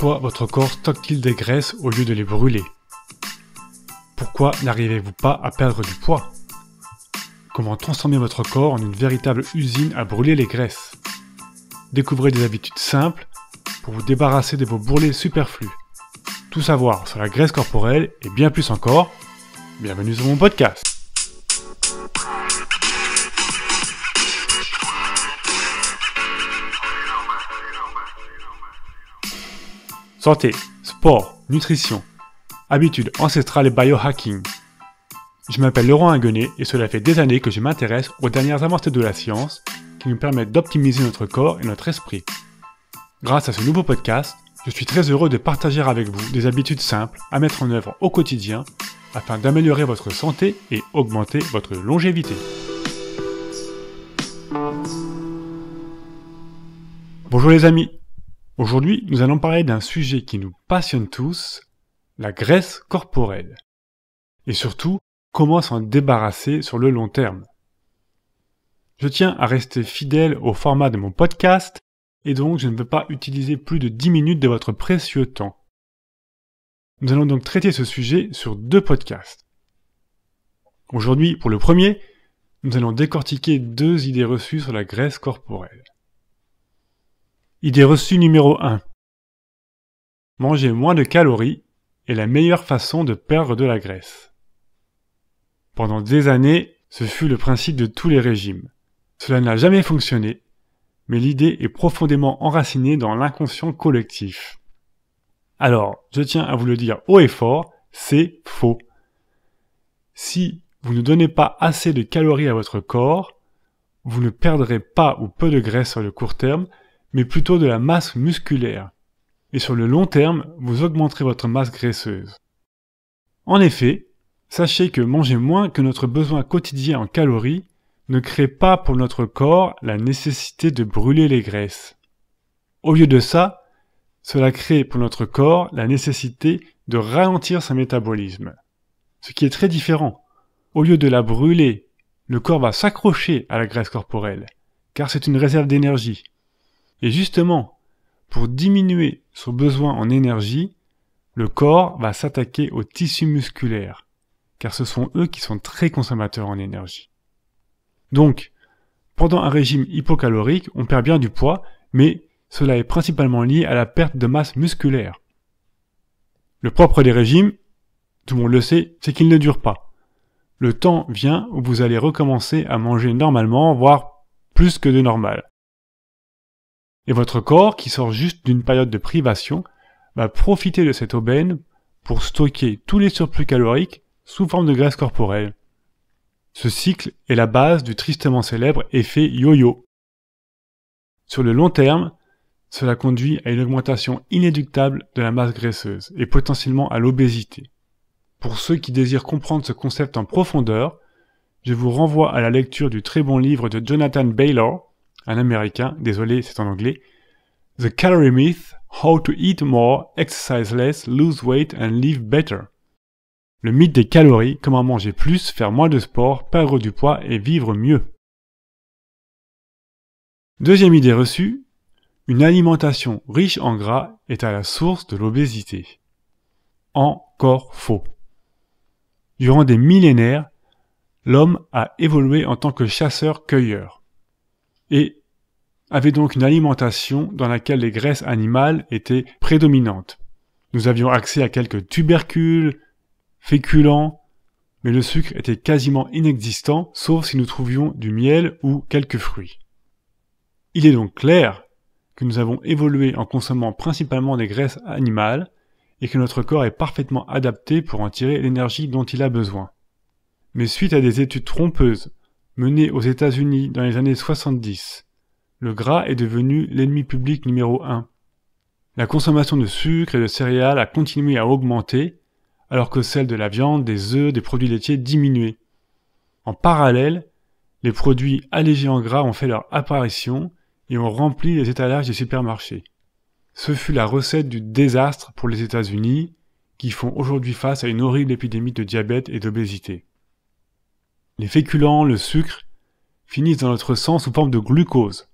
Pourquoi votre corps stocke-t-il des graisses au lieu de les brûler Pourquoi n'arrivez-vous pas à perdre du poids Comment transformer votre corps en une véritable usine à brûler les graisses Découvrez des habitudes simples pour vous débarrasser de vos bourrelets superflus. Tout savoir sur la graisse corporelle et bien plus encore, bienvenue sur mon podcast Santé, sport, nutrition, habitudes ancestrales et biohacking. Je m'appelle Laurent Hinguenet et cela fait des années que je m'intéresse aux dernières avancées de la science qui nous permettent d'optimiser notre corps et notre esprit. Grâce à ce nouveau podcast, je suis très heureux de partager avec vous des habitudes simples à mettre en œuvre au quotidien afin d'améliorer votre santé et augmenter votre longévité. Bonjour les amis, Aujourd'hui, nous allons parler d'un sujet qui nous passionne tous, la graisse corporelle. Et surtout, comment s'en débarrasser sur le long terme. Je tiens à rester fidèle au format de mon podcast, et donc je ne veux pas utiliser plus de 10 minutes de votre précieux temps. Nous allons donc traiter ce sujet sur deux podcasts. Aujourd'hui, pour le premier, nous allons décortiquer deux idées reçues sur la graisse corporelle. Idée reçue numéro 1. Manger moins de calories est la meilleure façon de perdre de la graisse. Pendant des années, ce fut le principe de tous les régimes. Cela n'a jamais fonctionné, mais l'idée est profondément enracinée dans l'inconscient collectif. Alors, je tiens à vous le dire haut et fort, c'est faux. Si vous ne donnez pas assez de calories à votre corps, vous ne perdrez pas ou peu de graisse sur le court terme, mais plutôt de la masse musculaire. Et sur le long terme, vous augmenterez votre masse graisseuse. En effet, sachez que manger moins que notre besoin quotidien en calories ne crée pas pour notre corps la nécessité de brûler les graisses. Au lieu de ça, cela crée pour notre corps la nécessité de ralentir son métabolisme. Ce qui est très différent. Au lieu de la brûler, le corps va s'accrocher à la graisse corporelle, car c'est une réserve d'énergie, et justement, pour diminuer son besoin en énergie, le corps va s'attaquer aux tissus musculaires, car ce sont eux qui sont très consommateurs en énergie. Donc, pendant un régime hypocalorique, on perd bien du poids, mais cela est principalement lié à la perte de masse musculaire. Le propre des régimes, tout le monde le sait, c'est qu'ils ne durent pas. Le temps vient où vous allez recommencer à manger normalement, voire plus que de normal. Et votre corps, qui sort juste d'une période de privation, va profiter de cette aubaine pour stocker tous les surplus caloriques sous forme de graisse corporelle. Ce cycle est la base du tristement célèbre effet yo-yo. Sur le long terme, cela conduit à une augmentation inéductable de la masse graisseuse et potentiellement à l'obésité. Pour ceux qui désirent comprendre ce concept en profondeur, je vous renvoie à la lecture du très bon livre de Jonathan Baylor, un Américain, désolé, c'est en anglais, The Calorie Myth, How to Eat More, Exercise Less, Lose Weight and Live Better. Le mythe des calories, comment manger plus, faire moins de sport, perdre du poids et vivre mieux. Deuxième idée reçue, une alimentation riche en gras est à la source de l'obésité. Encore faux. Durant des millénaires, l'homme a évolué en tant que chasseur-cueilleur et avait donc une alimentation dans laquelle les graisses animales étaient prédominantes. Nous avions accès à quelques tubercules, féculents, mais le sucre était quasiment inexistant, sauf si nous trouvions du miel ou quelques fruits. Il est donc clair que nous avons évolué en consommant principalement des graisses animales et que notre corps est parfaitement adapté pour en tirer l'énergie dont il a besoin. Mais suite à des études trompeuses menée aux États-Unis dans les années 70. Le gras est devenu l'ennemi public numéro un. La consommation de sucre et de céréales a continué à augmenter, alors que celle de la viande, des œufs, des produits laitiers diminuait. En parallèle, les produits allégés en gras ont fait leur apparition et ont rempli les étalages des supermarchés. Ce fut la recette du désastre pour les États-Unis, qui font aujourd'hui face à une horrible épidémie de diabète et d'obésité les féculents, le sucre, finissent dans notre sang sous forme de glucose,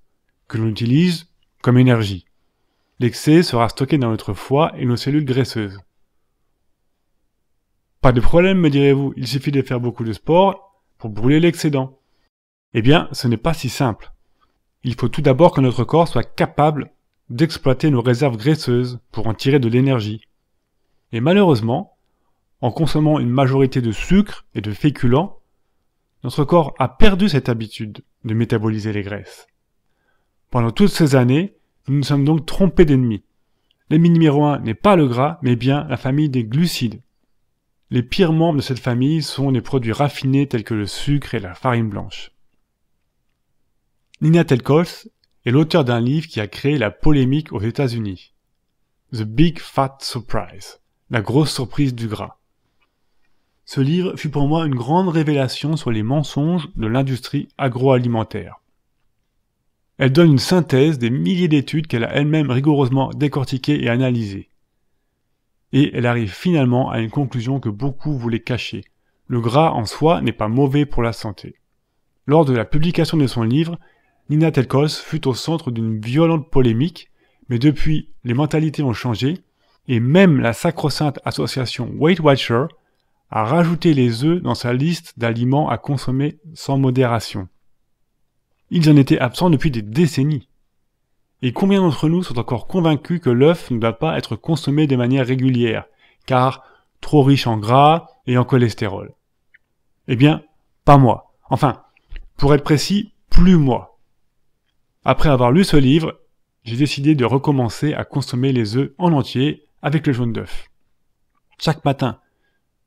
que l'on utilise comme énergie. L'excès sera stocké dans notre foie et nos cellules graisseuses. Pas de problème, me direz-vous, il suffit de faire beaucoup de sport pour brûler l'excédent. Eh bien, ce n'est pas si simple. Il faut tout d'abord que notre corps soit capable d'exploiter nos réserves graisseuses pour en tirer de l'énergie. Et malheureusement, en consommant une majorité de sucre et de féculents, notre corps a perdu cette habitude de métaboliser les graisses. Pendant toutes ces années, nous nous sommes donc trompés d'ennemis. L'ennemi numéro un n'est pas le gras, mais bien la famille des glucides. Les pires membres de cette famille sont les produits raffinés tels que le sucre et la farine blanche. Nina Telkos est l'auteur d'un livre qui a créé la polémique aux États-Unis. The Big Fat Surprise, la grosse surprise du gras. Ce livre fut pour moi une grande révélation sur les mensonges de l'industrie agroalimentaire. Elle donne une synthèse des milliers d'études qu'elle a elle-même rigoureusement décortiquées et analysées. Et elle arrive finalement à une conclusion que beaucoup voulaient cacher. Le gras en soi n'est pas mauvais pour la santé. Lors de la publication de son livre, Nina Telkos fut au centre d'une violente polémique, mais depuis, les mentalités ont changé, et même la sacro-sainte association Weight Watcher à rajouter les œufs dans sa liste d'aliments à consommer sans modération. Ils en étaient absents depuis des décennies. Et combien d'entre nous sont encore convaincus que l'œuf ne doit pas être consommé de manière régulière, car trop riche en gras et en cholestérol Eh bien, pas moi. Enfin, pour être précis, plus moi. Après avoir lu ce livre, j'ai décidé de recommencer à consommer les œufs en entier avec le jaune d'œuf. Chaque matin,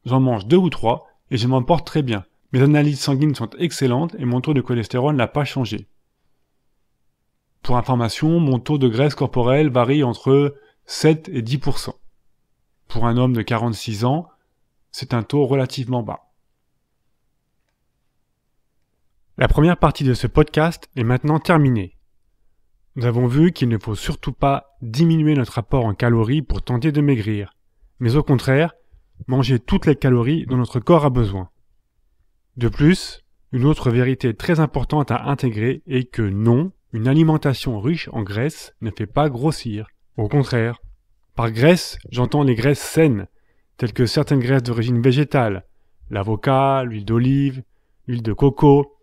J'en mange deux ou trois et je m'en porte très bien. Mes analyses sanguines sont excellentes et mon taux de cholestérol n'a pas changé. Pour information, mon taux de graisse corporelle varie entre 7 et 10%. Pour un homme de 46 ans, c'est un taux relativement bas. La première partie de ce podcast est maintenant terminée. Nous avons vu qu'il ne faut surtout pas diminuer notre apport en calories pour tenter de maigrir, mais au contraire, manger toutes les calories dont notre corps a besoin. De plus, une autre vérité très importante à intégrer est que non, une alimentation riche en graisse ne fait pas grossir. Au contraire. Par graisse, j'entends les graisses saines, telles que certaines graisses d'origine végétale, l'avocat, l'huile d'olive, l'huile de coco,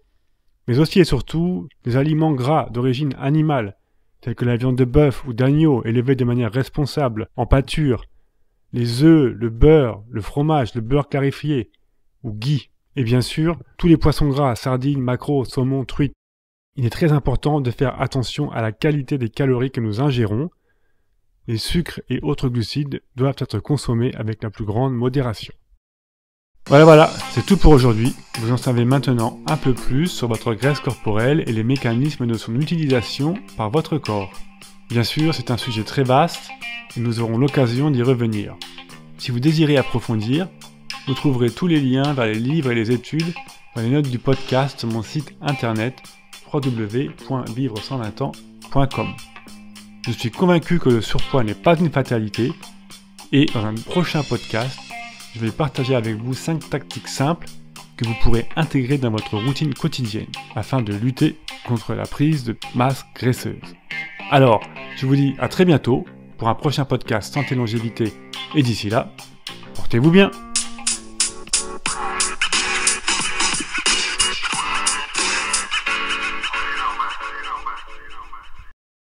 mais aussi et surtout les aliments gras d'origine animale, tels que la viande de bœuf ou d'agneau élevée de manière responsable, en pâture, les œufs, le beurre, le fromage, le beurre clarifié ou ghee. Et bien sûr, tous les poissons gras, sardines, maquereaux, saumons, truites. Il est très important de faire attention à la qualité des calories que nous ingérons. Les sucres et autres glucides doivent être consommés avec la plus grande modération. Voilà, voilà, c'est tout pour aujourd'hui. Vous en savez maintenant un peu plus sur votre graisse corporelle et les mécanismes de son utilisation par votre corps. Bien sûr, c'est un sujet très vaste et nous aurons l'occasion d'y revenir. Si vous désirez approfondir, vous trouverez tous les liens vers les livres et les études dans les notes du podcast sur mon site internet www.vivre120ans.com. Je suis convaincu que le surpoids n'est pas une fatalité et dans un prochain podcast, je vais partager avec vous 5 tactiques simples que vous pourrez intégrer dans votre routine quotidienne afin de lutter contre la prise de masse graisseuse. Alors, je vous dis à très bientôt pour un prochain podcast Santé Longévité. Et d'ici là, portez-vous bien.